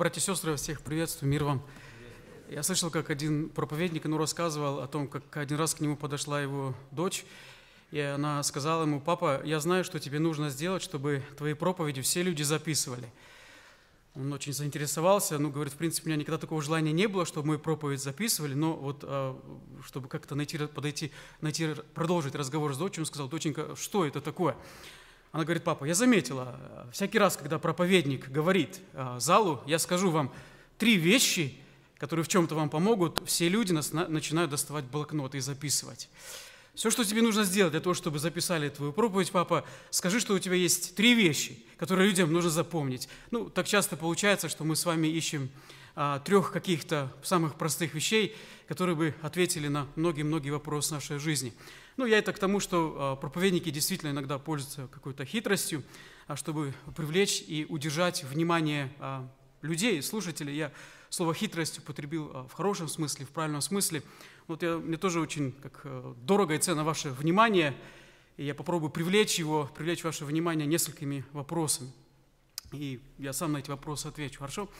Братья и сестры, всех приветствую, мир вам. Я слышал, как один проповедник ну, рассказывал о том, как один раз к нему подошла его дочь, и она сказала ему, папа, я знаю, что тебе нужно сделать, чтобы твои проповеди все люди записывали. Он очень заинтересовался, ну, говорит, в принципе, у меня никогда такого желания не было, чтобы мою проповедь записывали, но вот а, чтобы как-то найти, подойти, найти, продолжить разговор с дочерью, он сказал, доченька, что это такое? Она говорит, папа, я заметила, э, всякий раз, когда проповедник говорит э, залу, я скажу вам три вещи, которые в чем-то вам помогут, все люди нас начинают доставать блокноты и записывать. Все, что тебе нужно сделать для того, чтобы записали твою проповедь, папа, скажи, что у тебя есть три вещи, которые людям нужно запомнить. Ну, так часто получается, что мы с вами ищем а, трех каких-то самых простых вещей, которые бы ответили на многие-многие вопросы нашей жизни. Ну, я это к тому, что а, проповедники действительно иногда пользуются какой-то хитростью, а, чтобы привлечь и удержать внимание а, людей, слушателей. Я слово «хитрость» употребил в хорошем смысле, в правильном смысле. Вот я, мне тоже очень как, дорого и ценно ваше внимание, и я попробую привлечь его, привлечь ваше внимание несколькими вопросами. И я сам на эти вопросы отвечу, хорошо?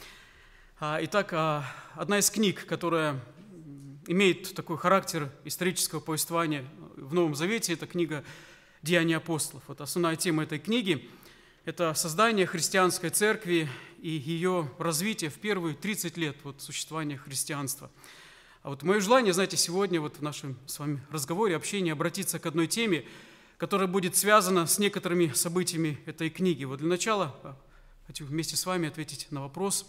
Итак, одна из книг, которая имеет такой характер исторического повествования, в Новом Завете, это книга «Деяния апостолов». Вот основная тема этой книги – это создание христианской церкви и ее развитие в первые 30 лет вот, существования христианства. А вот мое желание, знаете, сегодня вот в нашем с вами разговоре, общении обратиться к одной теме, которая будет связана с некоторыми событиями этой книги. Вот для начала а, хочу вместе с вами ответить на вопрос.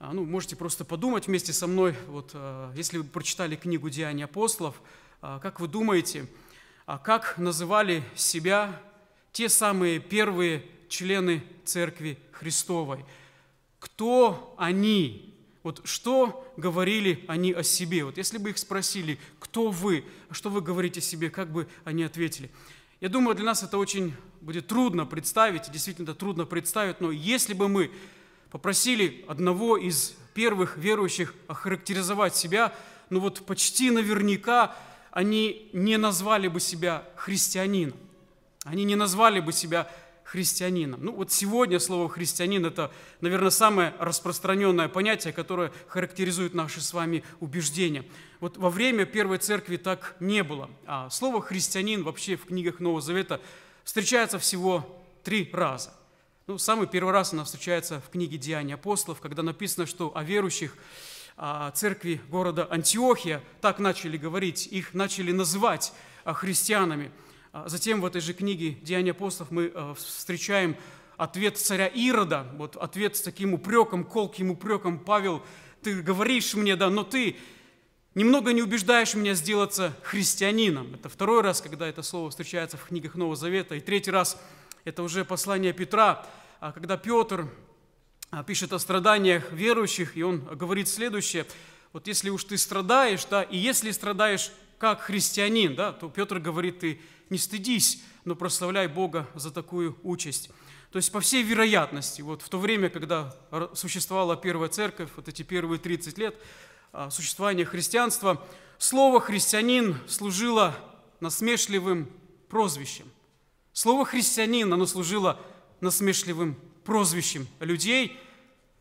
А, ну, можете просто подумать вместе со мной, вот, а, если вы прочитали книгу «Деяния апостолов», а, как вы думаете, а как называли себя те самые первые члены Церкви Христовой? Кто они? Вот что говорили они о себе? Вот если бы их спросили, кто вы, что вы говорите о себе, как бы они ответили? Я думаю, для нас это очень будет трудно представить, действительно это трудно представить, но если бы мы попросили одного из первых верующих охарактеризовать себя, ну вот почти наверняка они не назвали бы себя христианином. Они не назвали бы себя христианином. Ну вот сегодня слово «христианин» – это, наверное, самое распространенное понятие, которое характеризует наши с вами убеждения. Вот во время Первой Церкви так не было. А слово «христианин» вообще в книгах Нового Завета встречается всего три раза. Ну, самый первый раз она встречается в книге «Деяния апостолов», когда написано, что о верующих а, церкви города Антиохия, так начали говорить, их начали называть а, христианами. А, затем в этой же книге «Деяния апостолов» мы встречаем ответ царя Ирода, вот ответ с таким упреком, колким упреком, «Павел, ты говоришь мне, да, но ты немного не убеждаешь меня сделаться христианином». Это второй раз, когда это слово встречается в книгах Нового Завета, и третий раз – это уже послание Петра, когда Петр а, пишет о страданиях верующих, и он говорит следующее. Вот если уж ты страдаешь, да, и если страдаешь как христианин, да, то Петр говорит, ты не стыдись, но прославляй Бога за такую участь. То есть, по всей вероятности, вот в то время, когда существовала Первая Церковь, вот эти первые 30 лет а, существования христианства, слово «христианин» служило насмешливым прозвищем. Слово «христианин» оно служило насмешливым прозвищем людей,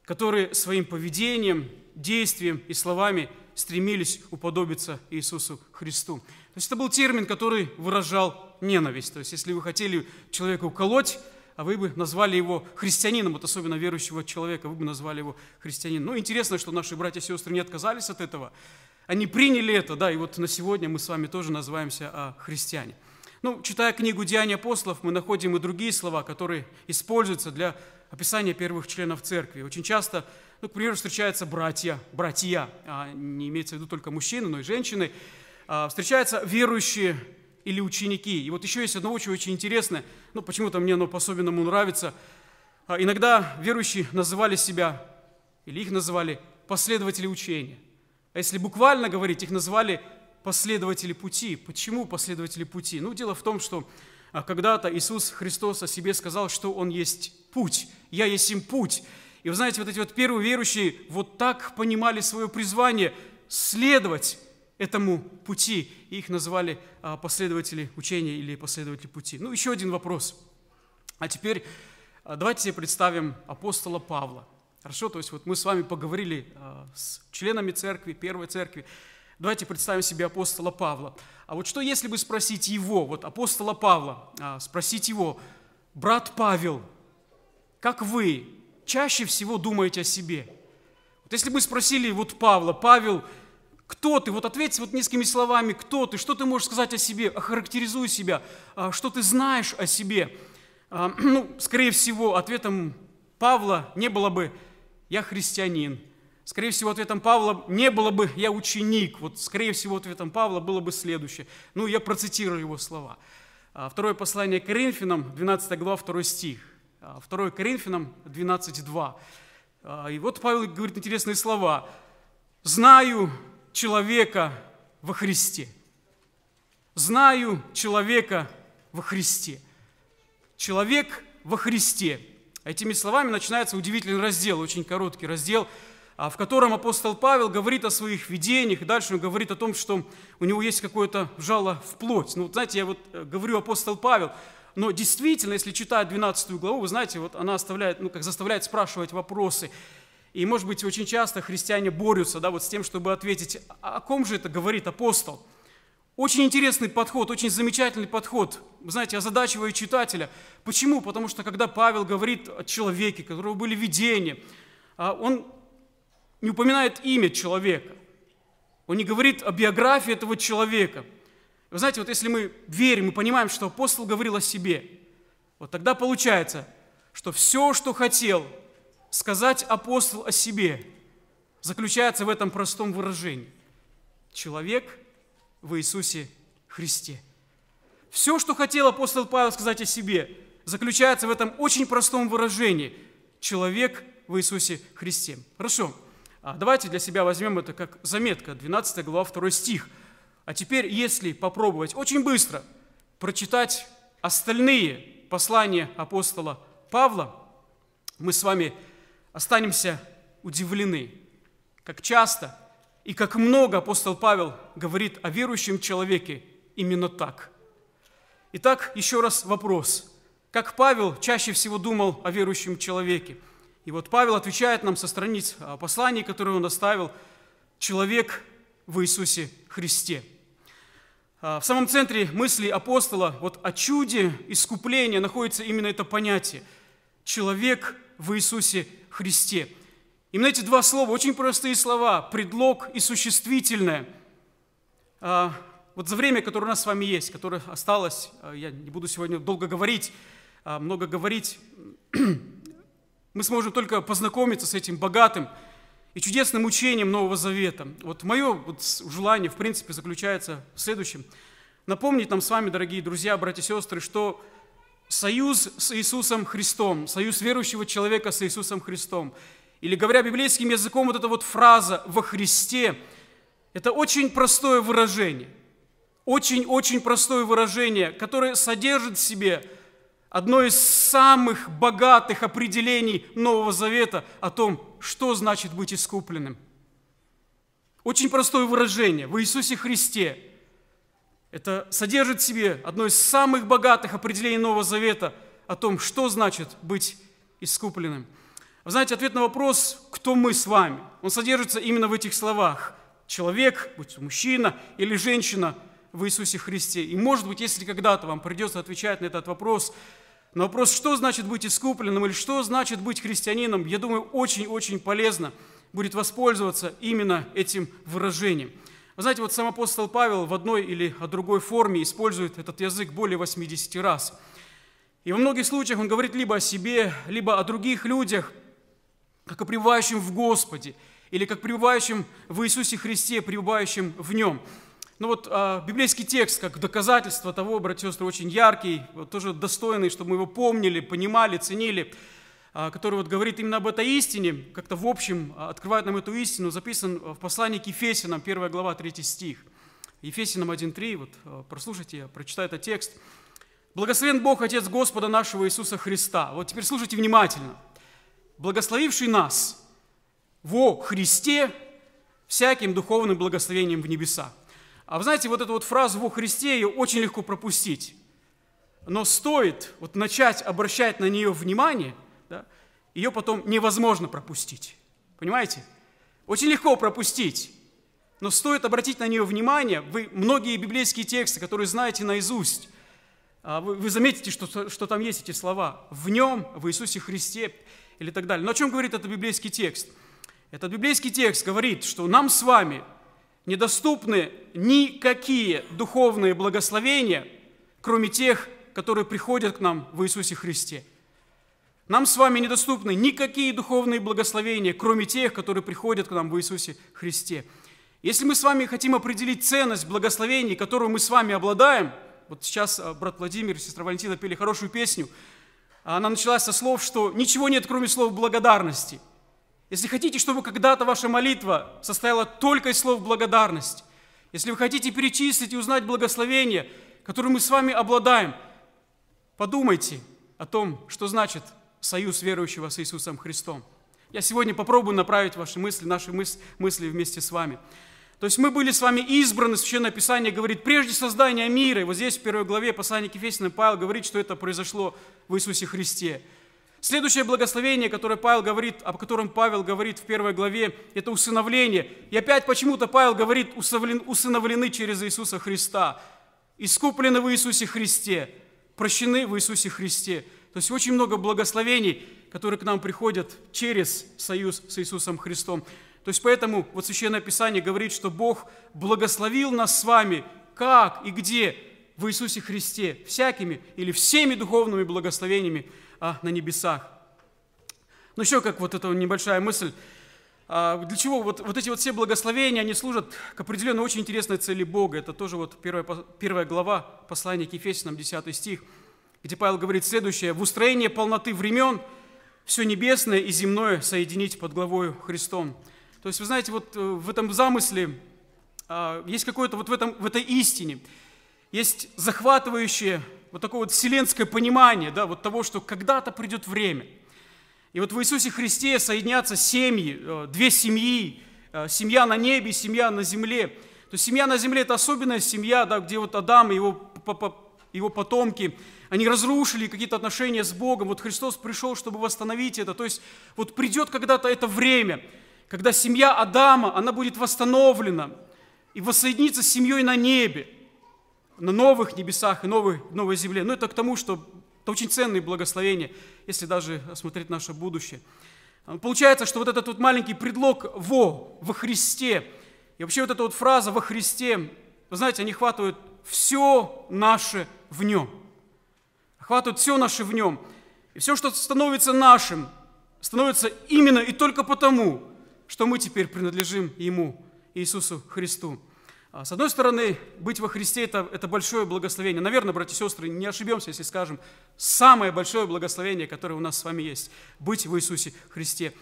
которые своим поведением, действием и словами стремились уподобиться Иисусу Христу. То есть это был термин, который выражал ненависть. То есть если вы хотели человека уколоть, а вы бы назвали его христианином, вот особенно верующего человека, вы бы назвали его христианином. Ну, интересно, что наши братья и сестры не отказались от этого. Они приняли это, да, и вот на сегодня мы с вами тоже называемся а, христиане. Ну, читая книгу «Деяния апостолов», мы находим и другие слова, которые используются для описание первых членов церкви. Очень часто, ну, к примеру, встречаются братья, братья, а не имеется в виду только мужчины, но и женщины, а, встречаются верующие или ученики. И вот еще есть одно очень, очень интересное, ну, почему-то мне оно по-особенному нравится. А, иногда верующие называли себя, или их называли последователи учения. А если буквально говорить, их называли последователи пути. Почему последователи пути? Ну, дело в том, что а, когда-то Иисус Христос о себе сказал, что Он есть путь, я есть им путь. И вы знаете, вот эти вот первые верующие вот так понимали свое призвание следовать этому пути. И их называли а, последователи учения или последователи пути. Ну, еще один вопрос. А теперь а, давайте себе представим апостола Павла. Хорошо, то есть вот мы с вами поговорили а, с членами церкви, первой церкви. Давайте представим себе апостола Павла. А вот что если бы спросить его, вот апостола Павла, спросить его, брат Павел – как вы чаще всего думаете о себе? Вот если бы спросили вот Павла, Павел, кто ты? Вот ответь вот низкими словами, кто ты? Что ты можешь сказать о себе? Охарактеризуй себя. А, что ты знаешь о себе? А, ну, скорее всего, ответом Павла не было бы «я христианин». Скорее всего, ответом Павла не было бы «я ученик». Вот, скорее всего, ответом Павла было бы следующее. Ну, я процитирую его слова. А, второе послание к Коринфянам, 12 глава, 2 стих. 2 а, Коринфянам 12.2. А, и вот Павел говорит интересные слова. «Знаю человека во Христе». «Знаю человека во Христе». «Человек во Христе». Этими словами начинается удивительный раздел, очень короткий раздел, а, в котором апостол Павел говорит о своих видениях, и дальше он говорит о том, что у него есть какое-то жало в плоть. Ну, вот, знаете, я вот э, говорю апостол Павел, но действительно, если читать 12 главу, вы знаете, вот она оставляет, ну, как заставляет спрашивать вопросы. И, может быть, очень часто христиане борются да, вот с тем, чтобы ответить, «А о ком же это говорит апостол? Очень интересный подход, очень замечательный подход. Вы знаете, озадачивая читателя. Почему? Потому что, когда Павел говорит о человеке, у которого были видения, а, он не упоминает имя человека. Он не говорит о биографии этого человека. Вы знаете, вот если мы верим и понимаем, что апостол говорил о себе, вот тогда получается, что все, что хотел сказать апостол о себе, заключается в этом простом выражении. Человек в Иисусе Христе. Все, что хотел апостол Павел сказать о себе, заключается в этом очень простом выражении. Человек в Иисусе Христе. Хорошо, а давайте для себя возьмем это как заметка, 12 глава, 2 стих – а теперь, если попробовать очень быстро прочитать остальные послания апостола Павла, мы с вами останемся удивлены, как часто и как много апостол Павел говорит о верующем человеке именно так. Итак, еще раз вопрос. Как Павел чаще всего думал о верующем человеке? И вот Павел отвечает нам со страниц а, посланий, которые он оставил, «Человек в Иисусе Христе». А, в самом центре мысли апостола вот о чуде искупления находится именно это понятие – человек в Иисусе Христе. Именно эти два слова, очень простые слова, предлог и существительное. А, вот за время, которое у нас с вами есть, которое осталось, а, я не буду сегодня долго говорить, много говорить, мы сможем только познакомиться с этим богатым, и чудесным учением Нового Завета. Вот мое вот желание, в принципе, заключается в следующем. Напомнить нам с вами, дорогие друзья, братья и сестры, что союз с Иисусом Христом, союз верующего человека с Иисусом Христом, или говоря библейским языком, вот эта вот фраза «во Христе» – это очень простое выражение, очень-очень простое выражение, которое содержит в себе – одно из самых богатых определений Нового Завета о том, что значит быть искупленным. Очень простое выражение «в Иисусе Христе». Это содержит в себе одно из самых богатых определений Нового Завета о том, что значит быть искупленным. Вы знаете, ответ на вопрос «Кто мы с вами?» Он содержится именно в этих словах. Человек, будь мужчина или женщина – в Иисусе Христе. И может быть, если когда-то вам придется отвечать на этот вопрос, но вопрос, что значит быть искупленным или что значит быть христианином, я думаю, очень-очень полезно будет воспользоваться именно этим выражением. Вы знаете, вот сам апостол Павел в одной или другой форме использует этот язык более 80 раз. И во многих случаях он говорит либо о себе, либо о других людях, как о пребывающем в Господе, или как пребывающем в Иисусе Христе, пребывающем в Нем – ну вот а, библейский текст как доказательство того, братья и сестры, очень яркий, вот, тоже достойный, чтобы мы его помнили, понимали, ценили, а, который вот говорит именно об этой истине, как-то в общем а, открывает нам эту истину, записан в послании к Ефесинам, 1 глава, 3 стих. Ефесинам 1.3, вот а, прослушайте, я прочитаю этот текст. «Благословен Бог, Отец Господа нашего Иисуса Христа». Вот теперь слушайте внимательно. «Благословивший нас во Христе всяким духовным благословением в небесах». А вы знаете, вот эту вот фразу «во Христе» ее очень легко пропустить. Но стоит вот начать обращать на нее внимание, да, ее потом невозможно пропустить. Понимаете? Очень легко пропустить. Но стоит обратить на нее внимание, вы многие библейские тексты, которые знаете наизусть, а вы, вы заметите, что, что там есть эти слова. В нем, в Иисусе Христе или так далее. Но о чем говорит этот библейский текст? Этот библейский текст говорит, что нам с вами – недоступны никакие духовные благословения, кроме тех, которые приходят к нам в Иисусе Христе. Нам с вами недоступны никакие духовные благословения, кроме тех, которые приходят к нам в Иисусе Христе. Если мы с вами хотим определить ценность благословений, которую мы с вами обладаем, вот сейчас э, брат Владимир и сестра Валентина пели хорошую песню, она началась со слов, что ничего нет, кроме слов благодарности – если хотите, чтобы когда-то ваша молитва состояла только из слов благодарность, если вы хотите перечислить и узнать благословение, которым мы с вами обладаем, подумайте о том, что значит союз верующего с Иисусом Христом. Я сегодня попробую направить ваши мысли, наши мысли вместе с вами. То есть мы были с вами избраны, Священное Писание говорит, прежде создания мира. И вот здесь в первой главе послания к Ефесиным Павел говорит, что это произошло в Иисусе Христе. Следующее благословение, которое Павел говорит, о котором Павел говорит в первой главе, это усыновление. И опять почему-то Павел говорит, усыновлены через Иисуса Христа, искуплены в Иисусе Христе, прощены в Иисусе Христе. То есть очень много благословений, которые к нам приходят через союз с Иисусом Христом. То есть поэтому вот Священное Писание говорит, что Бог благословил нас с вами как и где в Иисусе Христе всякими или всеми духовными благословениями, а, на небесах. Ну еще как вот эта небольшая мысль. А, для чего вот, вот эти вот все благословения, они служат к определенной очень интересной цели Бога. Это тоже вот первая, первая глава послания к Ефесянам, 10 стих, где Павел говорит следующее. «В устроение полноты времен все небесное и земное соединить под главою Христом». То есть, вы знаете, вот э, в этом замысле, а, есть какое-то вот в, этом, в этой истине, есть захватывающее вот такое вот вселенское понимание, да, вот того, что когда-то придет время. И вот в Иисусе Христе соединятся семьи, э, две семьи, э, семья на небе, семья на земле. То есть семья на земле – это особенная семья, да, где вот Адам и его, его потомки, они разрушили какие-то отношения с Богом. Вот Христос пришел, чтобы восстановить это. То есть вот придет когда-то это время, когда семья Адама, она будет восстановлена и воссоединится с семьей на небе – на новых небесах и новой, новой земле. Но это к тому, что это очень ценные благословения, если даже осмотреть наше будущее. Получается, что вот этот вот маленький предлог «во», «во Христе», и вообще вот эта вот фраза «во Христе», вы знаете, они хватают все наше в нем. Хватают все наше в нем. И все, что становится нашим, становится именно и только потому, что мы теперь принадлежим Ему, Иисусу Христу. А, с одной стороны, быть во Христе это, – это большое благословение. Наверное, братья и сестры, не ошибемся, если скажем, самое большое благословение, которое у нас с вами есть – быть в Иисусе Христе.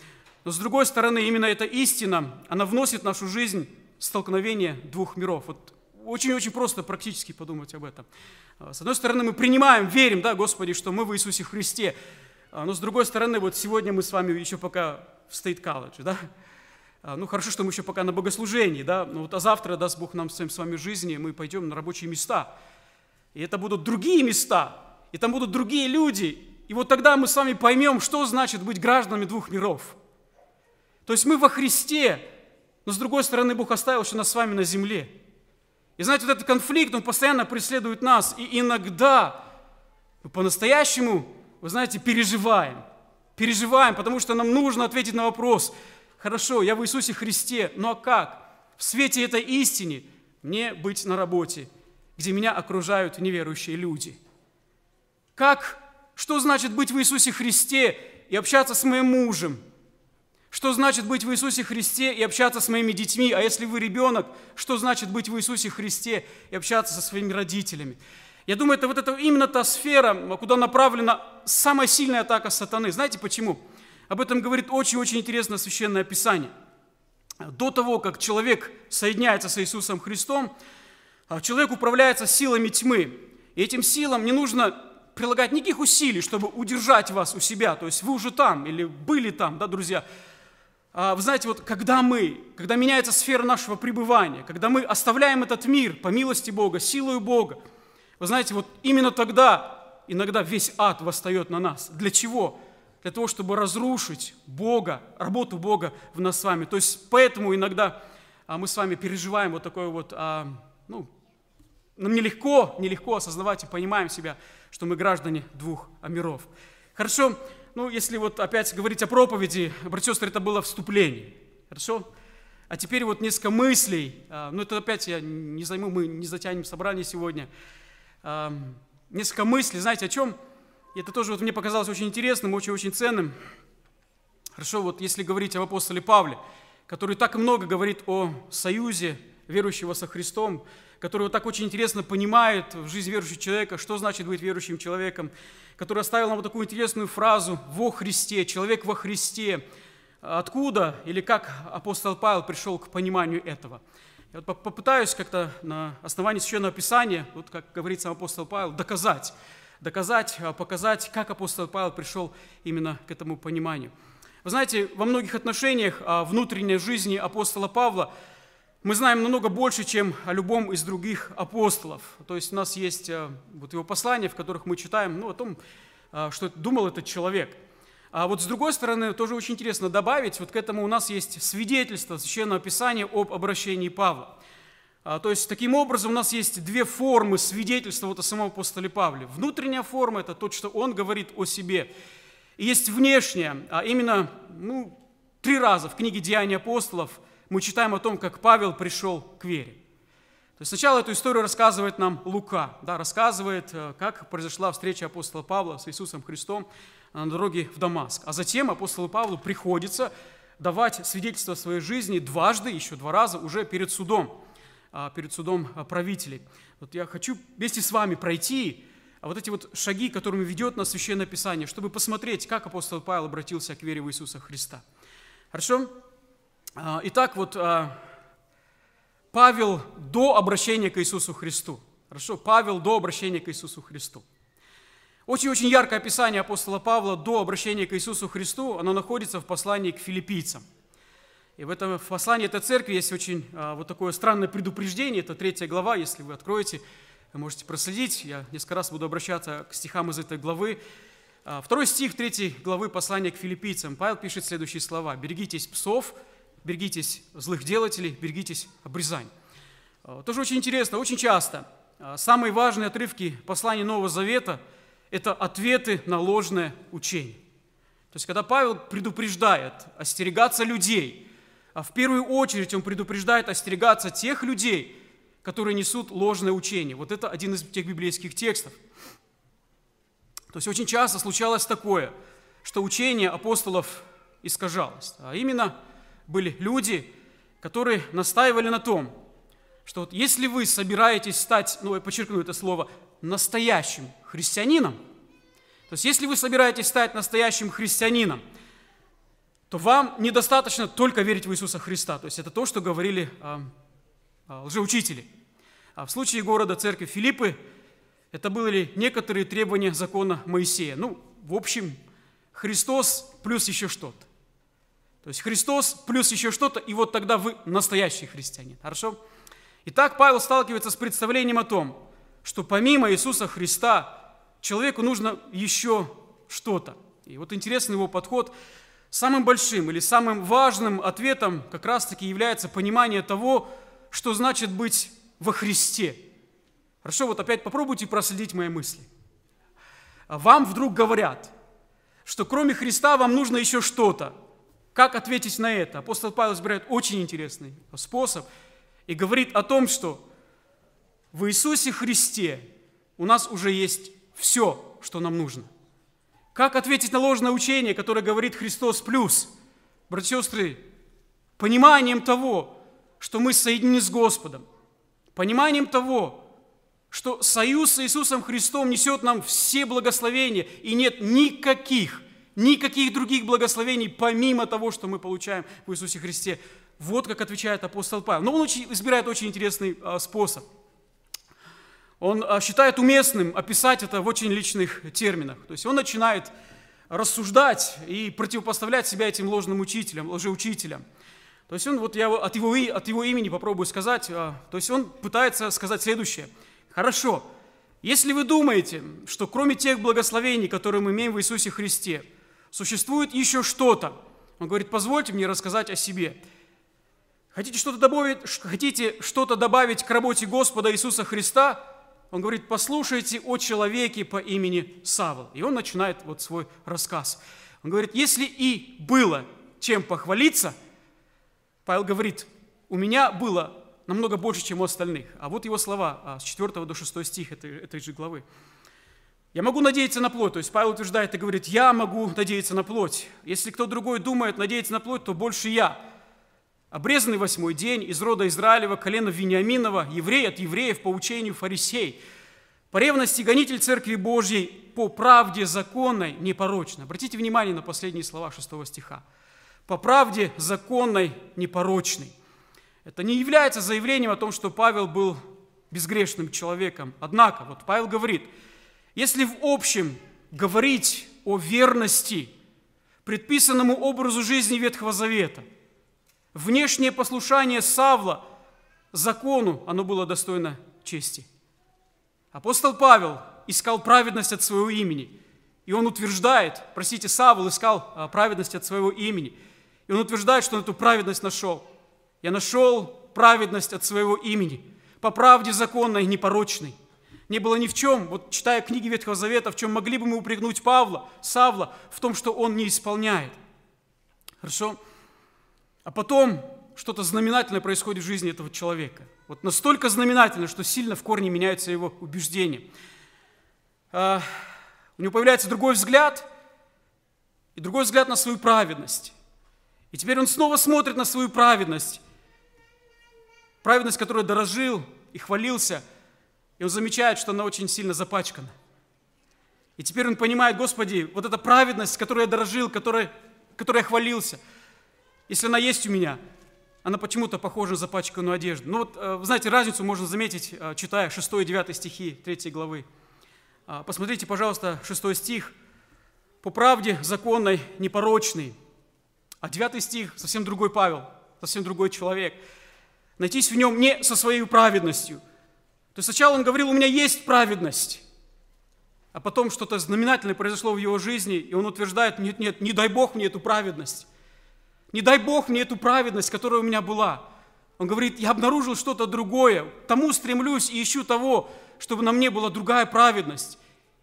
Но с другой стороны, именно эта истина, она вносит в нашу жизнь столкновение двух миров. Вот очень-очень просто практически подумать об этом. А, с одной стороны, мы принимаем, верим, да, Господи, что мы в Иисусе Христе. А, но с другой стороны, вот сегодня мы с вами еще пока в State College, да, а, ну хорошо, что мы еще пока на богослужении, да, но вот а завтра даст Бог нам всем с вами жизни, мы пойдем на рабочие места. И это будут другие места, и там будут другие люди. И вот тогда мы с вами поймем, что значит быть гражданами двух миров. То есть мы во Христе, но с другой стороны Бог оставил что нас с вами на земле. И знаете, вот этот конфликт, он постоянно преследует нас. И иногда мы по-настоящему, вы знаете, переживаем. Переживаем, потому что нам нужно ответить на вопрос – Хорошо, я в Иисусе Христе, но как? В свете этой истины мне быть на работе, где меня окружают неверующие люди. Как? Что значит быть в Иисусе Христе и общаться с моим мужем? Что значит быть в Иисусе Христе и общаться с моими детьми? А если вы ребенок, что значит быть в Иисусе Христе и общаться со своими родителями? Я думаю, это вот это именно та сфера, куда направлена самая сильная атака сатаны. Знаете Почему? Об этом говорит очень-очень интересное священное писание. До того, как человек соединяется с Иисусом Христом, а, человек управляется силами тьмы. И этим силам не нужно прилагать никаких усилий, чтобы удержать вас у себя. То есть вы уже там или были там, да, друзья. А, вы знаете, вот когда мы, когда меняется сфера нашего пребывания, когда мы оставляем этот мир по милости Бога, силою Бога, вы знаете, вот именно тогда иногда весь ад восстает на нас. Для чего? для того, чтобы разрушить Бога, работу Бога в нас с вами. То есть поэтому иногда а, мы с вами переживаем вот такое вот, а, ну, нам нелегко, нелегко осознавать и понимаем себя, что мы граждане двух миров. Хорошо, ну, если вот опять говорить о проповеди, братья и сестры, это было вступление. Хорошо? А теперь вот несколько мыслей. А, ну, это опять я не займу, мы не затянем собрание сегодня. Несколько мыслей, знаете, о чем? И это тоже вот мне показалось очень интересным, очень-очень ценным. Хорошо, вот если говорить об апостоле Павле, который так много говорит о союзе верующего со Христом, который вот так очень интересно понимает в жизни верующего человека, что значит быть верующим человеком, который оставил нам вот такую интересную фразу «во Христе», «человек во Христе». Откуда или как апостол Павел пришел к пониманию этого? Я вот попытаюсь как-то на основании Священного Писания, вот как говорит сам апостол Павел, доказать, доказать, а, показать, как апостол Павел пришел именно к этому пониманию. Вы знаете, во многих отношениях а, внутренней жизни апостола Павла мы знаем намного больше, чем о любом из других апостолов. То есть у нас есть а, вот его послания, в которых мы читаем ну, о том, что думал этот человек. А вот с другой стороны, тоже очень интересно добавить, вот к этому у нас есть свидетельство Священного Писания об обращении Павла. А, то есть таким образом у нас есть две формы свидетельства вот о самом апостоле Павле. Внутренняя форма – это то, что он говорит о себе. И есть внешняя, а именно ну, три раза в книге «Деяния апостолов» мы читаем о том, как Павел пришел к вере. То есть сначала эту историю рассказывает нам Лука, да, рассказывает, э, как произошла встреча апостола Павла с Иисусом Христом на дороге в Дамаск. А затем апостолу Павлу приходится давать свидетельство своей жизни дважды, еще два раза, уже перед судом. А, перед судом а, правителей. Вот я хочу вместе с вами пройти а, вот эти вот шаги, которыми ведет нас Священное Писание, чтобы посмотреть, как апостол Павел обратился к вере в Иисуса Христа. Хорошо? Итак, вот Павел до обращения к Иисусу Христу. Хорошо? Павел до обращения к Иисусу Христу. Очень-очень яркое описание апостола Павла до обращения к Иисусу Христу, оно находится в послании к филиппийцам. И в этом в послании этой церкви есть очень а, вот такое странное предупреждение. Это третья глава, если вы откроете, вы можете проследить. Я несколько раз буду обращаться к стихам из этой главы. А, второй стих третьей главы послания к филиппийцам. Павел пишет следующие слова. «Берегитесь псов, берегитесь злых делателей, берегитесь обрезань». А, тоже очень интересно, очень часто а, самые важные отрывки послания Нового Завета – это ответы на ложное учение. То есть, когда Павел предупреждает остерегаться людей – а в первую очередь он предупреждает остерегаться тех людей, которые несут ложное учение. Вот это один из тех библейских текстов. То есть очень часто случалось такое, что учение апостолов искажалось. А именно были люди, которые настаивали на том, что вот если вы собираетесь стать, ну я подчеркну это слово, настоящим христианином, то есть если вы собираетесь стать настоящим христианином – то вам недостаточно только верить в Иисуса Христа. То есть это то, что говорили а, а, лжеучители. А в случае города церкви Филиппы это были некоторые требования закона Моисея. Ну, в общем, Христос плюс еще что-то. То есть Христос плюс еще что-то, и вот тогда вы настоящий христианин. Хорошо? Итак, Павел сталкивается с представлением о том, что помимо Иисуса Христа человеку нужно еще что-то. И вот интересный его подход Самым большим или самым важным ответом как раз-таки является понимание того, что значит быть во Христе. Хорошо, вот опять попробуйте проследить мои мысли. Вам вдруг говорят, что кроме Христа вам нужно еще что-то. Как ответить на это? Апостол Павел избирает очень интересный способ и говорит о том, что в Иисусе Христе у нас уже есть все, что нам нужно. Как ответить на ложное учение, которое говорит Христос плюс? Братья и сестры, пониманием того, что мы соединены с Господом, пониманием того, что союз с Иисусом Христом несет нам все благословения, и нет никаких, никаких других благословений, помимо того, что мы получаем в Иисусе Христе. Вот как отвечает апостол Павел. Но он избирает очень интересный а, способ – он а, считает уместным описать это в очень личных терминах. То есть он начинает рассуждать и противопоставлять себя этим ложным учителям, лжеучителям. То есть он, вот я от его, от его имени попробую сказать, а, то есть он пытается сказать следующее. Хорошо, если вы думаете, что кроме тех благословений, которые мы имеем в Иисусе Христе, существует еще что-то, он говорит, позвольте мне рассказать о себе. Хотите что-то добавить, хотите что-то добавить к работе Господа Иисуса Христа – он говорит, послушайте о человеке по имени Савл. И он начинает вот свой рассказ. Он говорит, если и было чем похвалиться, Павел говорит, у меня было намного больше, чем у остальных. А вот его слова а, с 4 до 6 стих этой, этой же главы. Я могу надеяться на плоть. То есть Павел утверждает и говорит, я могу надеяться на плоть. Если кто другой думает надеяться на плоть, то больше я. Обрезанный восьмой день, из рода Израилева, колена Вениаминова, еврей от евреев по учению фарисей. По ревности гонитель Церкви Божьей, по правде законной непорочно. Обратите внимание на последние слова шестого стиха. По правде законной непорочной. Это не является заявлением о том, что Павел был безгрешным человеком. Однако, вот Павел говорит, если в общем говорить о верности предписанному образу жизни Ветхого Завета – Внешнее послушание Савла закону, оно было достойно чести. Апостол Павел искал праведность от своего имени. И он утверждает, простите, Савл искал а, праведность от своего имени. И он утверждает, что он эту праведность нашел. Я нашел праведность от своего имени, по правде законной, непорочной. Не было ни в чем, вот читая книги Ветхого Завета, в чем могли бы мы упрекнуть Павла, Савла, в том, что он не исполняет. Хорошо? Хорошо. А потом что-то знаменательное происходит в жизни этого человека. Вот настолько знаменательно, что сильно в корне меняются его убеждения. А, у него появляется другой взгляд и другой взгляд на свою праведность. И теперь он снова смотрит на свою праведность, праведность, которую дорожил и хвалился, и он замечает, что она очень сильно запачкана. И теперь он понимает, Господи, вот эта праведность, которую я дорожил, которой, которой я хвалился – если она есть у меня, она почему-то похожа на запачканную одежду. Ну вот, э, знаете, разницу можно заметить, э, читая 6 и 9 стихи 3 главы. А, посмотрите, пожалуйста, 6 стих. «По правде законной, непорочный». А 9 стих – совсем другой Павел, совсем другой человек. «Найтись в нем не со своей праведностью». То есть сначала он говорил, у меня есть праведность, а потом что-то знаменательное произошло в его жизни, и он утверждает, нет, нет, не дай Бог мне эту праведность. Не дай Бог мне эту праведность, которая у меня была. Он говорит, я обнаружил что-то другое, тому стремлюсь и ищу того, чтобы на мне была другая праведность.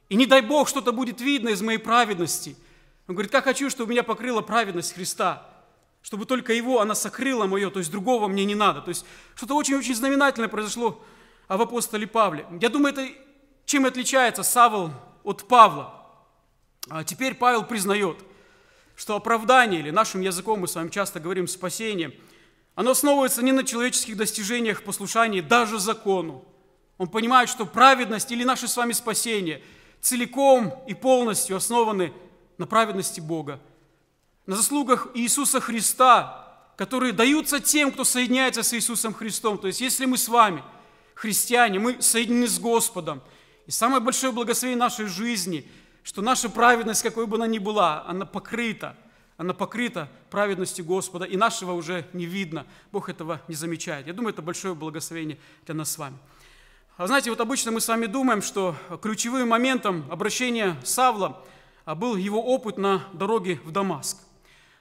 И не дай Бог, что-то будет видно из моей праведности. Он говорит, как хочу, чтобы меня покрыла праведность Христа, чтобы только Его она сокрыла мое, то есть другого мне не надо. То есть что-то очень-очень знаменательное произошло в апостоле Павле. Я думаю, это чем отличается Савл от Павла. А теперь Павел признает – что оправдание, или нашим языком мы с вами часто говорим спасение, оно основывается не на человеческих достижениях, послушании, даже закону. Он понимает, что праведность или наше с вами спасение целиком и полностью основаны на праведности Бога, на заслугах Иисуса Христа, которые даются тем, кто соединяется с Иисусом Христом. То есть, если мы с вами, христиане, мы соединены с Господом, и самое большое благословение нашей жизни – что наша праведность, какой бы она ни была, она покрыта, она покрыта праведностью Господа, и нашего уже не видно. Бог этого не замечает. Я думаю, это большое благословение для нас с вами. А знаете, вот обычно мы с вами думаем, что ключевым моментом обращения Савла а, был его опыт на дороге в Дамаск.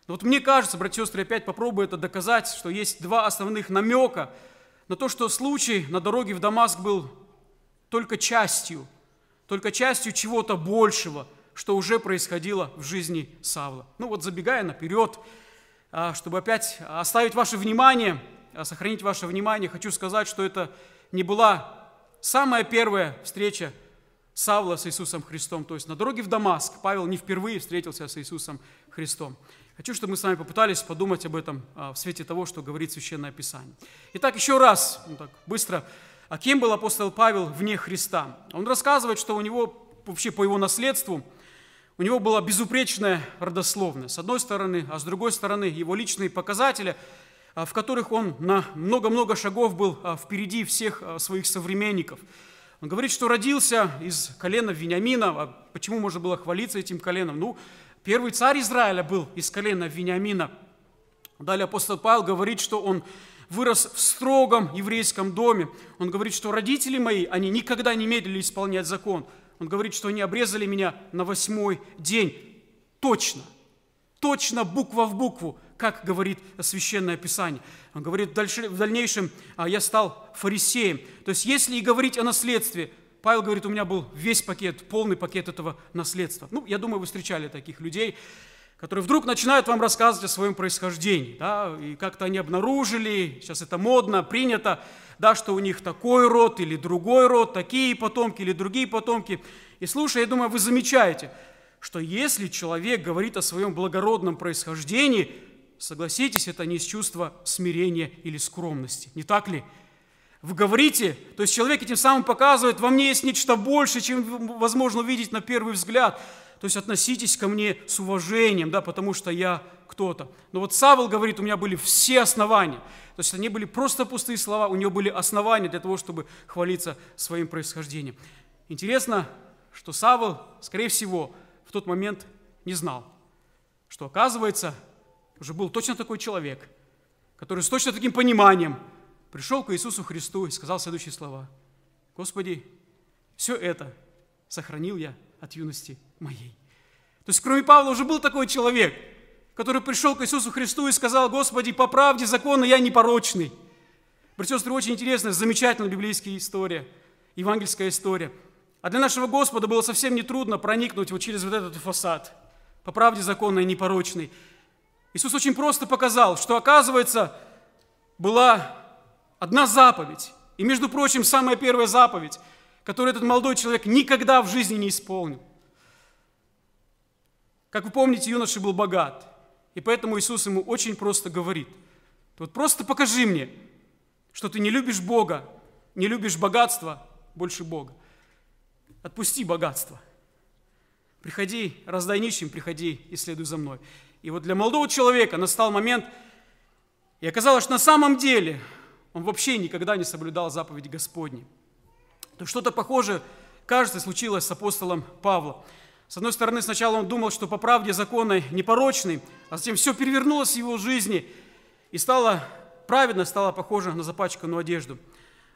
Но вот мне кажется, братья и сестры, опять попробую это доказать, что есть два основных намека на то, что случай на дороге в Дамаск был только частью – только частью чего-то большего, что уже происходило в жизни Савла. Ну вот забегая наперед, а, чтобы опять оставить ваше внимание, а, сохранить ваше внимание, хочу сказать, что это не была самая первая встреча Савла с Иисусом Христом. То есть на дороге в Дамаск Павел не впервые встретился с Иисусом Христом. Хочу, чтобы мы с вами попытались подумать об этом а, в свете того, что говорит Священное Писание. Итак, еще раз, ну так, быстро, а кем был апостол Павел вне Христа? Он рассказывает, что у него, вообще по его наследству, у него была безупречная родословная, с одной стороны, а с другой стороны его личные показатели, а, в которых он на много-много шагов был а, впереди всех а, своих современников. Он говорит, что родился из колена Вениамина. А почему можно было хвалиться этим коленом? Ну, первый царь Израиля был из колена Вениамина. Далее апостол Павел говорит, что он вырос в строгом еврейском доме. Он говорит, что родители мои, они никогда не медлили исполнять закон. Он говорит, что они обрезали меня на восьмой день. Точно, точно буква в букву, как говорит Священное Писание. Он говорит, в дальнейшем а, я стал фарисеем. То есть, если и говорить о наследстве, Павел говорит, у меня был весь пакет, полный пакет этого наследства. Ну, я думаю, вы встречали таких людей которые вдруг начинают вам рассказывать о своем происхождении, да, и как-то они обнаружили, сейчас это модно, принято, да, что у них такой род или другой род, такие потомки или другие потомки. И слушай, я думаю, вы замечаете, что если человек говорит о своем благородном происхождении, согласитесь, это не из чувства смирения или скромности, не так ли? Вы говорите, то есть человек этим самым показывает, во мне есть нечто большее, чем возможно увидеть на первый взгляд – то есть относитесь ко мне с уважением, да, потому что я кто-то. Но вот Савл говорит, у меня были все основания. То есть они были просто пустые слова, у него были основания для того, чтобы хвалиться своим происхождением. Интересно, что Савл, скорее всего, в тот момент не знал, что, оказывается, уже был точно такой человек, который с точно таким пониманием пришел к Иисусу Христу и сказал следующие слова. «Господи, все это сохранил я от юности моей. То есть, кроме Павла, уже был такой человек, который пришел к Иисусу Христу и сказал, Господи, по правде закона я непорочный. Братья сестры, очень интересная, замечательная библейская история, евангельская история. А для нашего Господа было совсем нетрудно проникнуть вот через вот этот фасад. По правде законной и непорочной. Иисус очень просто показал, что, оказывается, была одна заповедь. И, между прочим, самая первая заповедь, которую этот молодой человек никогда в жизни не исполнил. Как вы помните, юноша был богат, и поэтому Иисус ему очень просто говорит, вот просто покажи мне, что ты не любишь Бога, не любишь богатство больше Бога. Отпусти богатство. Приходи, раздай нищим, приходи и следуй за мной. И вот для молодого человека настал момент, и оказалось, что на самом деле он вообще никогда не соблюдал заповеди Господни. То что-то похожее, кажется, случилось с апостолом Павлом. С одной стороны, сначала он думал, что по правде законной непорочный, а затем все перевернулось в его жизни и стало праведно, стало похоже на запачканную одежду.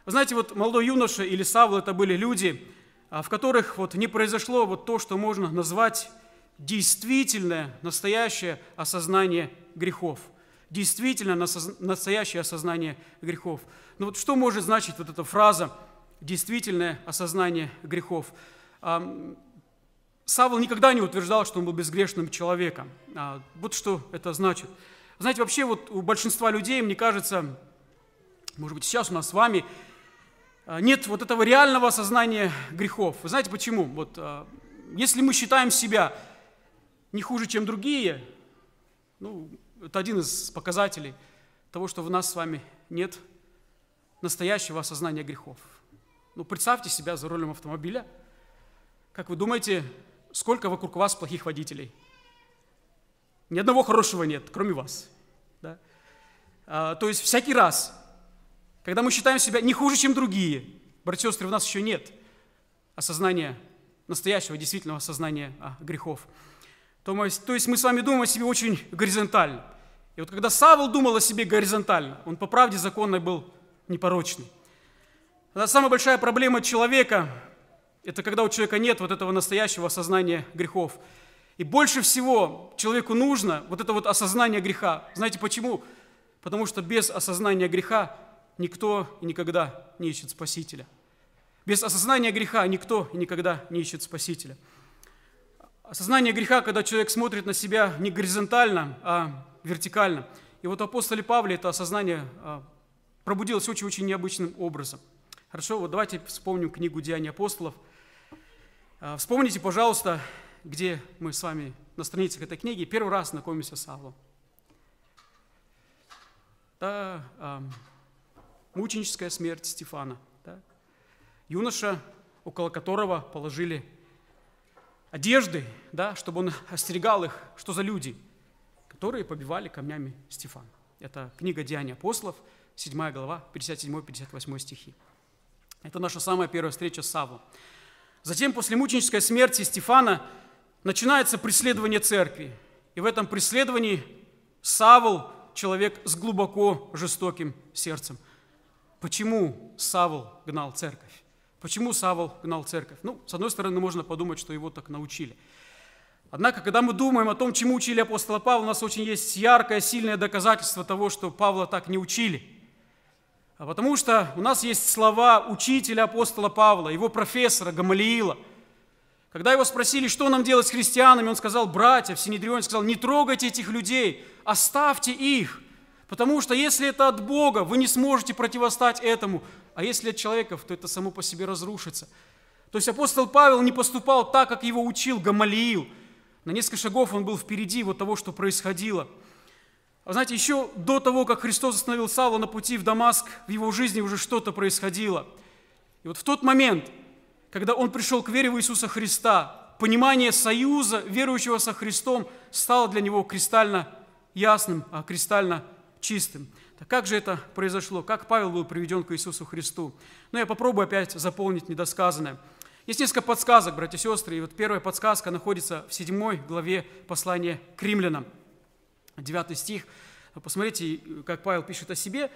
Вы знаете, вот молодой юноша или Савл – это были люди, а, в которых вот не произошло вот то, что можно назвать действительное, настоящее осознание грехов. Действительно настоящее осознание грехов. Но ну вот что может значить вот эта фраза «действительное осознание грехов»? Савл никогда не утверждал, что он был безгрешным человеком. А, вот что это значит. Знаете, вообще вот у большинства людей, мне кажется, может быть, сейчас у нас с вами а, нет вот этого реального осознания грехов. Вы знаете почему? Вот а, если мы считаем себя не хуже, чем другие, ну, это один из показателей того, что в нас с вами нет настоящего осознания грехов. Ну, представьте себя за рулем автомобиля. Как вы думаете, сколько вокруг вас плохих водителей? Ни одного хорошего нет, кроме вас. Да? А, то есть всякий раз, когда мы считаем себя не хуже, чем другие, братья и сестры, в нас еще нет осознания, настоящего, действительного осознания а, грехов. То, мы, то есть мы с вами думаем о себе очень горизонтально. И вот когда Савл думал о себе горизонтально, он по правде законной был непорочный. Это самая большая проблема человека, это когда у человека нет вот этого настоящего осознания грехов. И больше всего человеку нужно вот это вот осознание греха. Знаете почему? Потому что без осознания греха никто и никогда не ищет Спасителя. Без осознания греха никто и никогда не ищет Спасителя. Осознание греха, когда человек смотрит на себя не горизонтально, а вертикально. И вот апостол апостола это осознание а, пробудилось очень-очень необычным образом. Хорошо, вот давайте вспомним книгу «Деяния апостолов», а, вспомните, пожалуйста, где мы с вами на страницах этой книги первый раз знакомимся с Савлом. Да, э, мученическая смерть Стефана. Да? Юноша, около которого положили одежды, да, чтобы он остерегал их, что за люди, которые побивали камнями Стефана. Это книга «Деяния апостолов», 7 глава, 57-58 стихи. Это наша самая первая встреча с Савлом. Затем после мученической смерти Стефана начинается преследование церкви. И в этом преследовании Савл – человек с глубоко жестоким сердцем. Почему Савл гнал церковь? Почему Савл гнал церковь? Ну, с одной стороны, можно подумать, что его так научили. Однако, когда мы думаем о том, чему учили апостола Павла, у нас очень есть яркое, сильное доказательство того, что Павла так не учили – а потому что у нас есть слова учителя апостола Павла, его профессора Гамалиила. Когда его спросили, что нам делать с христианами, он сказал, братья, в Синедрионе сказал, не трогайте этих людей, оставьте их, потому что если это от Бога, вы не сможете противостать этому, а если от человеков, то это само по себе разрушится. То есть апостол Павел не поступал так, как его учил Гамалиил. На несколько шагов он был впереди вот того, что происходило – вы а знаете, еще до того, как Христос остановил Савла на пути в Дамаск, в его жизни уже что-то происходило. И вот в тот момент, когда он пришел к вере в Иисуса Христа, понимание союза верующего со Христом стало для него кристально ясным, а кристально чистым. Так как же это произошло? Как Павел был приведен к Иисусу Христу? Но ну, я попробую опять заполнить недосказанное. Есть несколько подсказок, братья и сестры, и вот первая подсказка находится в седьмой главе послания к римлянам – 9 стих. Посмотрите, как Павел пишет о себе.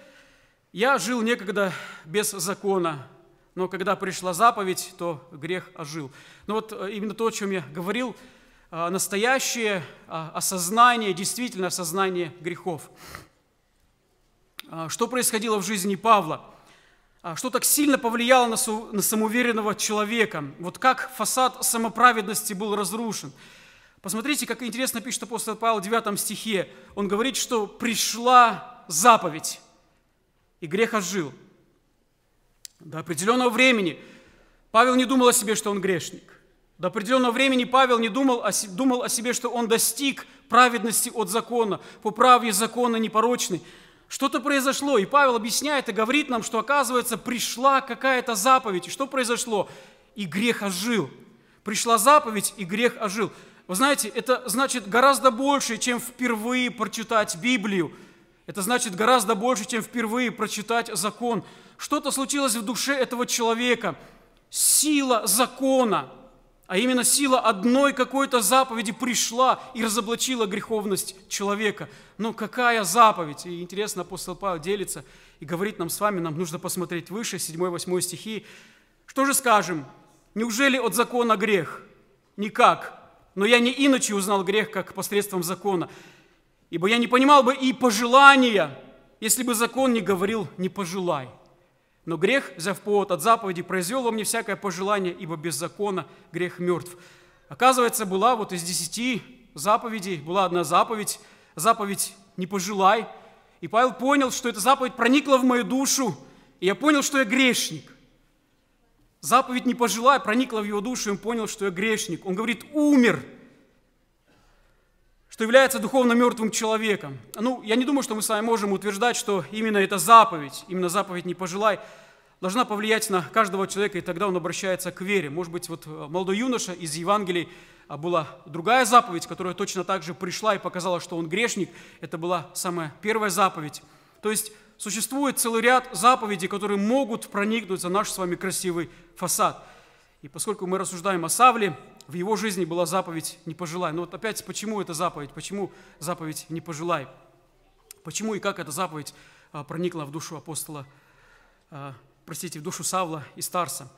«Я жил некогда без закона, но когда пришла заповедь, то грех ожил». Ну вот э, именно то, о чем я говорил, а, настоящее а, осознание, действительно осознание грехов. А, что происходило в жизни Павла? Что так сильно повлияло на самоуверенного человека? Вот как фасад самоправедности был разрушен – Посмотрите, как интересно пишет апостол Павел в 9 стихе. Он говорит, что пришла заповедь, и грех ожил. До определенного времени Павел не думал о себе, что он грешник. До определенного времени Павел не думал о, думал о себе, что он достиг праведности от закона, по правде закона непорочный. Что-то произошло, и Павел объясняет и говорит нам, что, оказывается, пришла какая-то заповедь. И что произошло? И грех ожил. Пришла заповедь, и грех ожил. Вы знаете, это значит гораздо больше, чем впервые прочитать Библию. Это значит гораздо больше, чем впервые прочитать закон. Что-то случилось в душе этого человека. Сила закона, а именно сила одной какой-то заповеди пришла и разоблачила греховность человека. Но ну, какая заповедь? И интересно, апостол Павел делится и говорит нам с вами, нам нужно посмотреть выше, 7-8 стихи. Что же скажем? Неужели от закона грех? Никак но я не иначе узнал грех, как посредством закона. Ибо я не понимал бы и пожелания, если бы закон не говорил «не пожелай». Но грех, взяв повод от заповеди, произвел во мне всякое пожелание, ибо без закона грех мертв. Оказывается, была вот из десяти заповедей, была одна заповедь, заповедь «не пожелай». И Павел понял, что эта заповедь проникла в мою душу, и я понял, что я грешник. Заповедь «не пожелай» проникла в его душу, и он понял, что я грешник. Он говорит «умер», что является духовно мертвым человеком. Ну, я не думаю, что мы с вами можем утверждать, что именно эта заповедь, именно заповедь «не пожелай» должна повлиять на каждого человека, и тогда он обращается к вере. Может быть, вот э, молодой юноша из Евангелий а, была другая заповедь, которая точно так же пришла и показала, что он грешник. Это была самая первая заповедь. То есть существует целый ряд заповедей, которые могут проникнуть за наш с вами красивый фасад. И поскольку мы рассуждаем о Савле, в его жизни была заповедь «не пожелай». Но вот опять, почему эта заповедь? Почему заповедь «не пожелай»? Почему и как эта заповедь а, проникла в душу апостола, а, простите, в душу Савла и Старса?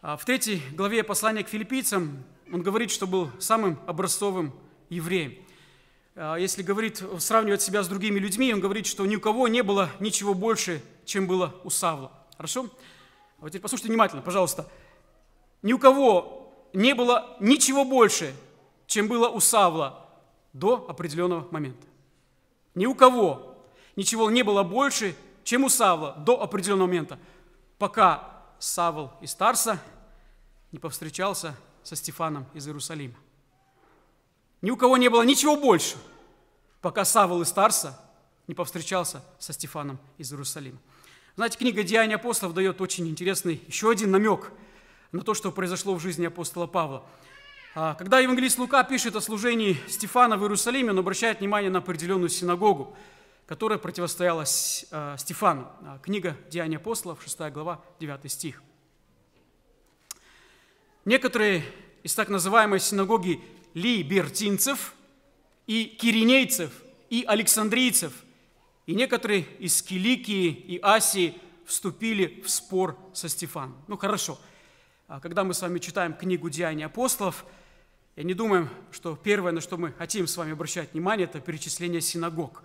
А, в третьей главе послания к филиппийцам он говорит, что был самым образцовым евреем. А если говорит, сравнивает себя с другими людьми, он говорит, что ни у кого не было ничего больше, чем было у Савла. Хорошо? А вот теперь послушайте внимательно, пожалуйста. Ни у кого не было ничего больше, чем было у Савла до определенного момента. Ни у кого ничего не было больше, чем у Савла до определенного момента, пока Савл из Тарса не повстречался со Стефаном из Иерусалима. Ни у кого не было ничего больше, пока Савол из Тарса не повстречался со Стефаном из Иерусалима. Знаете, книга «Деяния апостолов» дает очень интересный еще один намек на то, что произошло в жизни апостола Павла. А, когда евангелист Лука пишет о служении Стефана в Иерусалиме, он обращает внимание на определенную синагогу, которая противостояла а, Стефану. А, книга «Деяния апостолов», 6 глава, 9 стих. Некоторые из так называемой синагоги либертинцев и киринейцев и александрийцев. И некоторые из Киликии и Асии вступили в спор со Стефаном. Ну хорошо, а когда мы с вами читаем книгу «Деяния апостолов», я не думаю, что первое, на что мы хотим с вами обращать внимание, это перечисление синагог.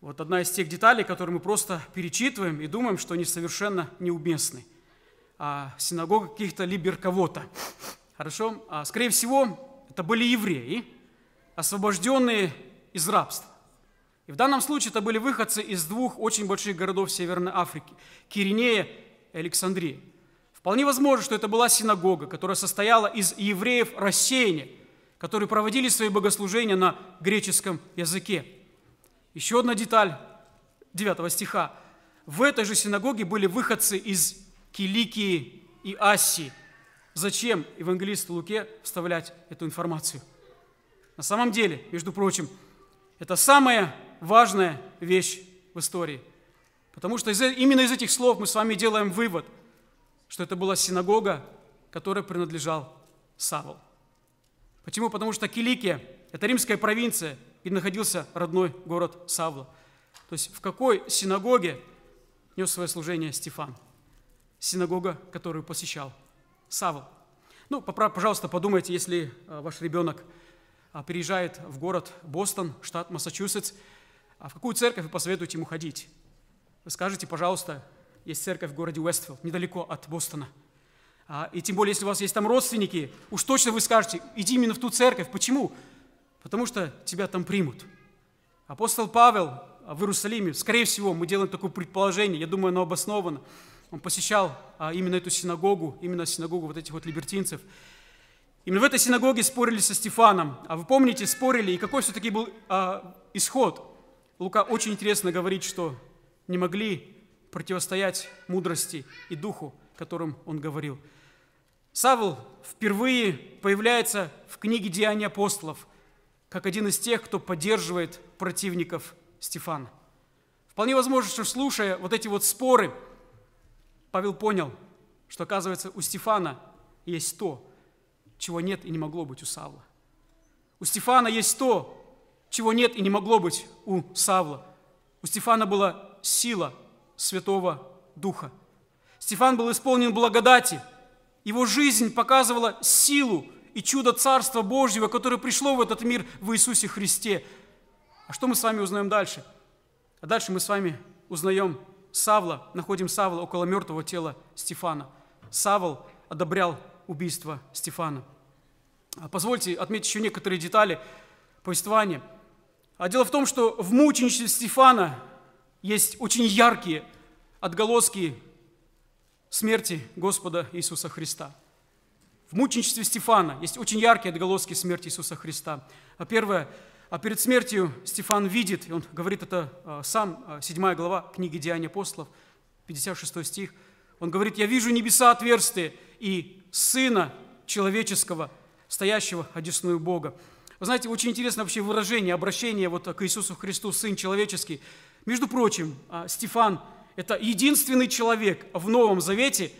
Вот одна из тех деталей, которые мы просто перечитываем и думаем, что они совершенно неуместны. А синагога каких-то либер кого-то. Хорошо? А, скорее всего, это были евреи, освобожденные из рабства. И в данном случае это были выходцы из двух очень больших городов Северной Африки – Киринея и Александрия. Вполне возможно, что это была синагога, которая состояла из евреев рассеяния, которые проводили свои богослужения на греческом языке. Еще одна деталь 9 стиха. В этой же синагоге были выходцы из Киликии и Асии, Зачем евангелисту Луке вставлять эту информацию? На самом деле, между прочим, это самая важная вещь в истории. Потому что из, именно из этих слов мы с вами делаем вывод, что это была синагога, которой принадлежал Савл. Почему? Потому что Киликия – это римская провинция, где находился родной город Савла. То есть в какой синагоге нес свое служение Стефан? Синагога, которую посещал Савл. Ну, пожалуйста, подумайте, если э, ваш ребенок а, переезжает в город Бостон, штат Массачусетс, а в какую церковь вы посоветуете ему ходить? Вы скажете, пожалуйста, есть церковь в городе Уэстфилд, недалеко от Бостона. А, и тем более, если у вас есть там родственники, уж точно вы скажете, иди именно в ту церковь. Почему? Потому что тебя там примут. Апостол Павел в Иерусалиме, скорее всего, мы делаем такое предположение, я думаю, оно обосновано, он посещал а, именно эту синагогу, именно синагогу вот этих вот либертинцев. Именно в этой синагоге спорили со Стефаном. А вы помните, спорили, и какой все-таки был а, исход? Лука очень интересно говорит, что не могли противостоять мудрости и духу, которым он говорил. Савл впервые появляется в книге «Деяния апостолов» как один из тех, кто поддерживает противников Стефана. Вполне возможно, что слушая вот эти вот споры – Павел понял, что, оказывается, у Стефана есть то, чего нет и не могло быть у Савла. У Стефана есть то, чего нет и не могло быть у Савла. У Стефана была сила Святого Духа. Стефан был исполнен благодати. Его жизнь показывала силу и чудо Царства Божьего, которое пришло в этот мир в Иисусе Христе. А что мы с вами узнаем дальше? А дальше мы с вами узнаем Савла, находим Савла около мертвого тела Стефана. Савл одобрял убийство Стефана. А, позвольте отметить еще некоторые детали повествования. А дело в том, что в мученичестве Стефана есть очень яркие отголоски смерти Господа Иисуса Христа. В мученичестве Стефана есть очень яркие отголоски смерти Иисуса Христа. А первое – а перед смертью Стефан видит, и он говорит это а, сам, 7 а, глава книги Деяния апостолов, 56 стих, он говорит, «Я вижу небеса отверстия и Сына человеческого, стоящего одесную Бога». Вы знаете, очень интересное вообще выражение, обращение вот к Иисусу Христу, Сын человеческий. Между прочим, а, Стефан – это единственный человек в Новом Завете,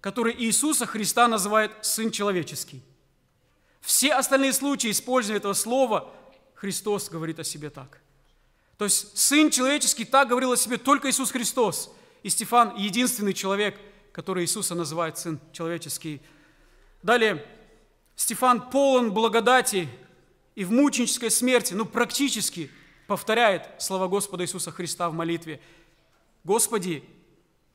который Иисуса Христа называет Сын человеческий. Все остальные случаи использования этого слова – Христос говорит о себе так. То есть Сын Человеческий так говорил о себе только Иисус Христос. И Стефан – единственный человек, который Иисуса называет Сын Человеческий. Далее, Стефан полон благодати и в мученической смерти, ну практически повторяет слова Господа Иисуса Христа в молитве. «Господи,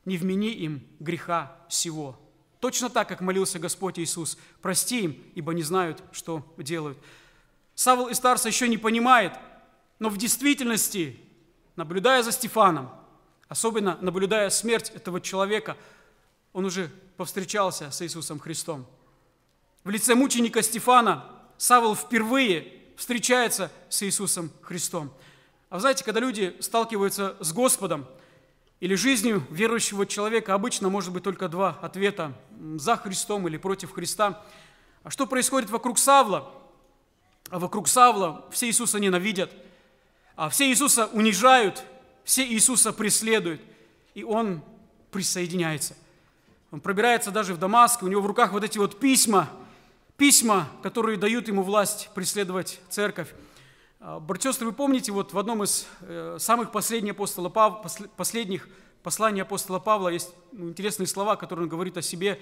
не вмени им греха всего». Точно так, как молился Господь Иисус. «Прости им, ибо не знают, что делают». Савл и Тарса еще не понимает, но в действительности, наблюдая за Стефаном, особенно наблюдая смерть этого человека, он уже повстречался с Иисусом Христом. В лице мученика Стефана Савл впервые встречается с Иисусом Христом. А вы знаете, когда люди сталкиваются с Господом или жизнью верующего человека, обычно может быть только два ответа – за Христом или против Христа. А что происходит вокруг Савла – а вокруг Савла, все Иисуса ненавидят, а все Иисуса унижают, все Иисуса преследуют. И он присоединяется. Он пробирается даже в Дамаск, у него в руках вот эти вот письма, письма, которые дают ему власть преследовать церковь. А, Братья вы помните, вот в одном из э, самых последних, апостола Пав... последних посланий апостола Павла есть ну, интересные слова, которые он говорит о себе.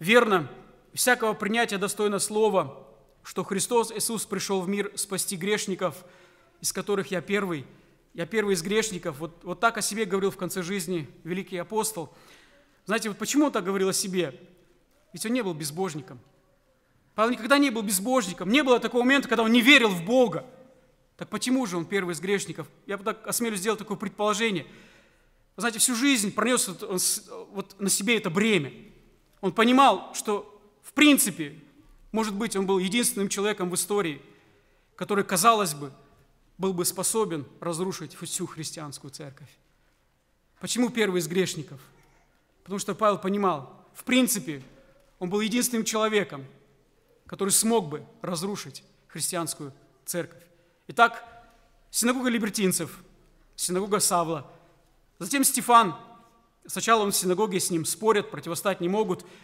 «Верно, всякого принятия достойно слова, что Христос Иисус пришел в мир спасти грешников, из которых я первый. Я первый из грешников. Вот, вот так о себе говорил в конце жизни великий апостол. Знаете, вот почему он так говорил о себе? Ведь он не был безбожником. Павел никогда не был безбожником. Не было такого момента, когда он не верил в Бога. Так почему же он первый из грешников? Я так осмелюсь сделать такое предположение. знаете, всю жизнь пронес вот, он, вот на себе это бремя. Он понимал, что в принципе может быть, он был единственным человеком в истории, который, казалось бы, был бы способен разрушить всю христианскую церковь. Почему первый из грешников? Потому что Павел понимал, в принципе, он был единственным человеком, который смог бы разрушить христианскую церковь. Итак, синагога либертинцев, синагога Савла, затем Стефан. Сначала он в синагоге, с ним спорят, противостать не могут –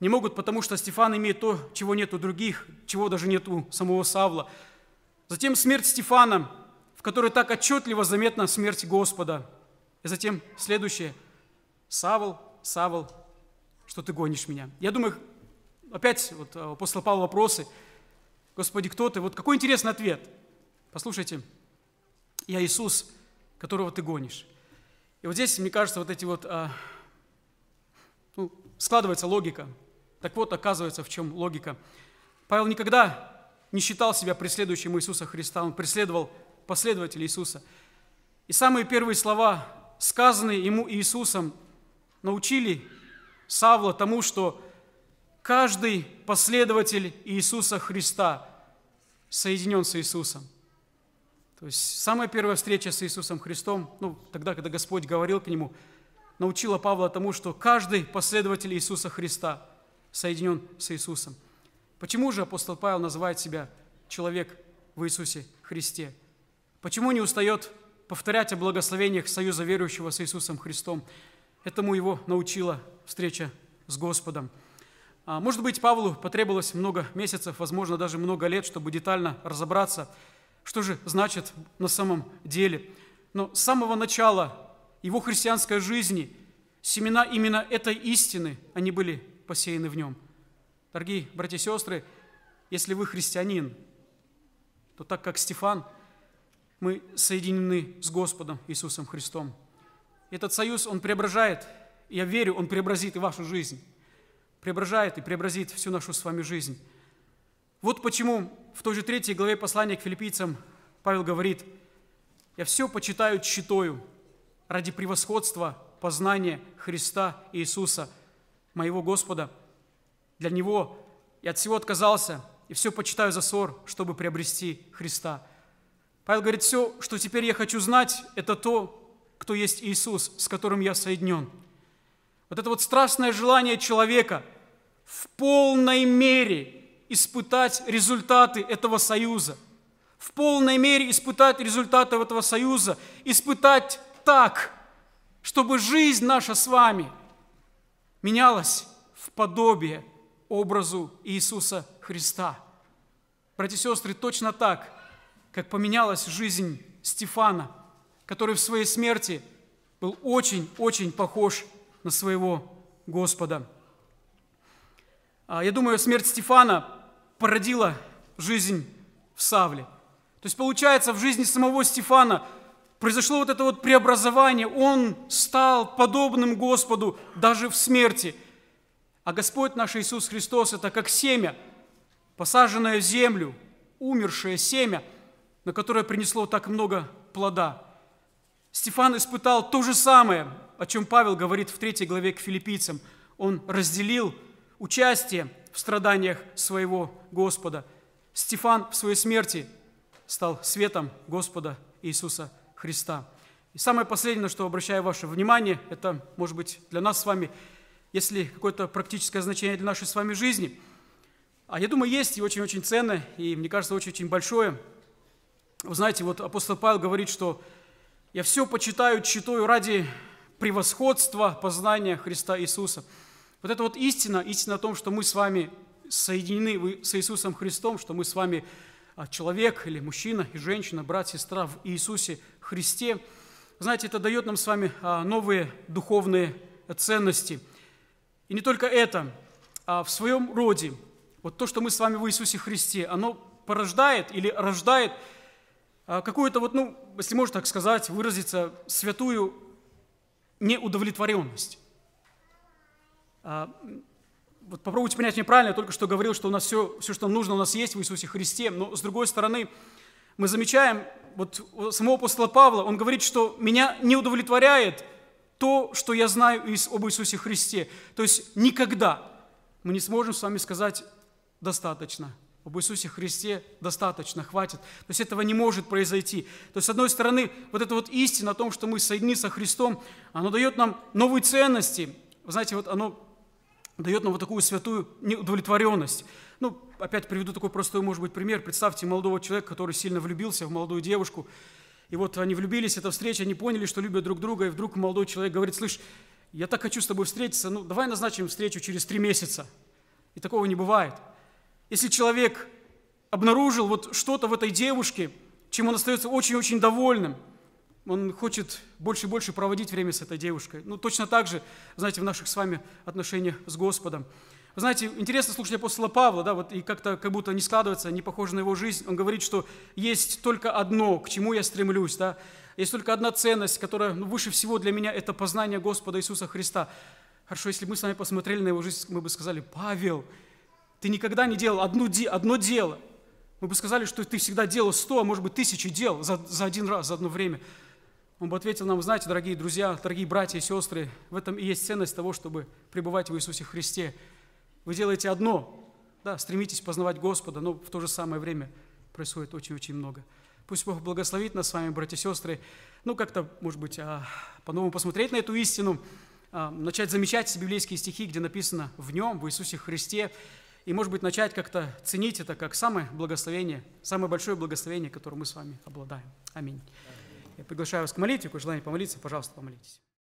не могут, потому что Стефан имеет то, чего нет у других, чего даже нет у самого Савла. Затем смерть Стефана, в которой так отчетливо заметна смерть Господа. И затем следующее. Савл, Савл, что ты гонишь меня? Я думаю, опять вот а, апостол Павел вопросы. Господи, кто ты? Вот какой интересный ответ. Послушайте, я Иисус, которого ты гонишь. И вот здесь, мне кажется, вот эти вот а, ну, складывается логика – так вот, оказывается, в чем логика. Павел никогда не считал себя преследующим Иисуса Христа, он преследовал последователей Иисуса. И самые первые слова, сказанные ему Иисусом, научили Савла тому, что каждый последователь Иисуса Христа соединен с Иисусом. То есть самая первая встреча с Иисусом Христом, ну, тогда, когда Господь говорил к нему, научила Павла тому, что каждый последователь Иисуса Христа – соединен с Иисусом. Почему же апостол Павел называет себя человек в Иисусе Христе? Почему не устает повторять о благословениях союза верующего с Иисусом Христом? Этому его научила встреча с Господом. А, может быть, Павлу потребовалось много месяцев, возможно, даже много лет, чтобы детально разобраться, что же значит на самом деле. Но с самого начала его христианской жизни семена именно этой истины, они были посеяны в нем. Дорогие братья и сестры, если вы христианин, то так как Стефан, мы соединены с Господом Иисусом Христом. Этот союз, он преображает, я верю, он преобразит и вашу жизнь. Преображает и преобразит всю нашу с вами жизнь. Вот почему в той же третьей главе послания к филиппийцам Павел говорит, «Я все почитаю читою ради превосходства познания Христа Иисуса, моего Господа. Для Него я от всего отказался и все почитаю за ссор, чтобы приобрести Христа. Павел говорит, все, что теперь я хочу знать, это то, кто есть Иисус, с которым я соединен. Вот это вот страстное желание человека в полной мере испытать результаты этого союза, в полной мере испытать результаты этого союза, испытать так, чтобы жизнь наша с вами – менялось в подобие образу Иисуса Христа. Братья и сестры, точно так, как поменялась жизнь Стефана, который в своей смерти был очень-очень похож на своего Господа. А, я думаю, смерть Стефана породила жизнь в Савле. То есть получается, в жизни самого Стефана – произошло вот это вот преобразование, он стал подобным Господу даже в смерти. А Господь наш Иисус Христос – это как семя, посаженное в землю, умершее семя, на которое принесло так много плода. Стефан испытал то же самое, о чем Павел говорит в третьей главе к филиппийцам. Он разделил участие в страданиях своего Господа. Стефан в своей смерти стал светом Господа Иисуса Христа. И самое последнее, на что обращаю ваше внимание, это, может быть, для нас с вами, если какое-то практическое значение для нашей с вами жизни, а я думаю, есть и очень-очень ценное, и, мне кажется, очень-очень большое. Вы знаете, вот апостол Павел говорит, что «я все почитаю, читаю ради превосходства познания Христа Иисуса». Вот это вот истина, истина о том, что мы с вами соединены с Иисусом Христом, что мы с вами а человек или мужчина и женщина, брат, сестра в Иисусе Христе, знаете, это дает нам с вами а, новые духовные ценности. И не только это, а в своем роде, вот то, что мы с вами в Иисусе Христе, оно порождает или рождает а, какую-то, вот, ну, если можно так сказать, выразиться, святую неудовлетворенность вот попробуйте понять неправильно, я только что говорил, что у нас все, все, что нужно, у нас есть в Иисусе Христе. Но с другой стороны, мы замечаем, вот самого апостола Павла, он говорит, что меня не удовлетворяет то, что я знаю об Иисусе Христе. То есть никогда мы не сможем с вами сказать «достаточно». Об Иисусе Христе достаточно, хватит. То есть этого не может произойти. То есть, с одной стороны, вот эта вот истина о том, что мы соединены со Христом, она дает нам новые ценности. Вы знаете, вот оно дает нам вот такую святую неудовлетворенность. Ну, опять приведу такой простой, может быть, пример. Представьте молодого человека, который сильно влюбился в молодую девушку. И вот они влюбились, эта встреча, они поняли, что любят друг друга, и вдруг молодой человек говорит, слышь, я так хочу с тобой встретиться, ну, давай назначим встречу через три месяца. И такого не бывает. Если человек обнаружил вот что-то в этой девушке, чем он остается очень-очень довольным – он хочет больше и больше проводить время с этой девушкой. Ну, точно так же, знаете, в наших с вами отношениях с Господом. Вы знаете, интересно слушать апостола Павла, да, вот и как-то как будто не складывается, не похоже на его жизнь. Он говорит, что есть только одно, к чему я стремлюсь, да, есть только одна ценность, которая ну, выше всего для меня – это познание Господа Иисуса Христа. Хорошо, если бы мы с вами посмотрели на его жизнь, мы бы сказали, Павел, ты никогда не делал одну, одно дело. Мы бы сказали, что ты всегда делал сто, а может быть тысячи дел за, за один раз, за одно время – он бы ответил нам, знаете, дорогие друзья, дорогие братья и сестры, в этом и есть ценность того, чтобы пребывать в Иисусе Христе. Вы делаете одно, да, стремитесь познавать Господа, но в то же самое время происходит очень-очень много. Пусть Бог благословит нас с вами, братья и сестры, ну как-то, может быть, а, по-новому посмотреть на эту истину, а, начать замечать библейские стихи, где написано «в Нем, в Иисусе Христе», и, может быть, начать как-то ценить это как самое благословение, самое большое благословение, которым мы с вами обладаем. Аминь. Я приглашаю вас к молитве, если желание помолиться, пожалуйста, помолитесь.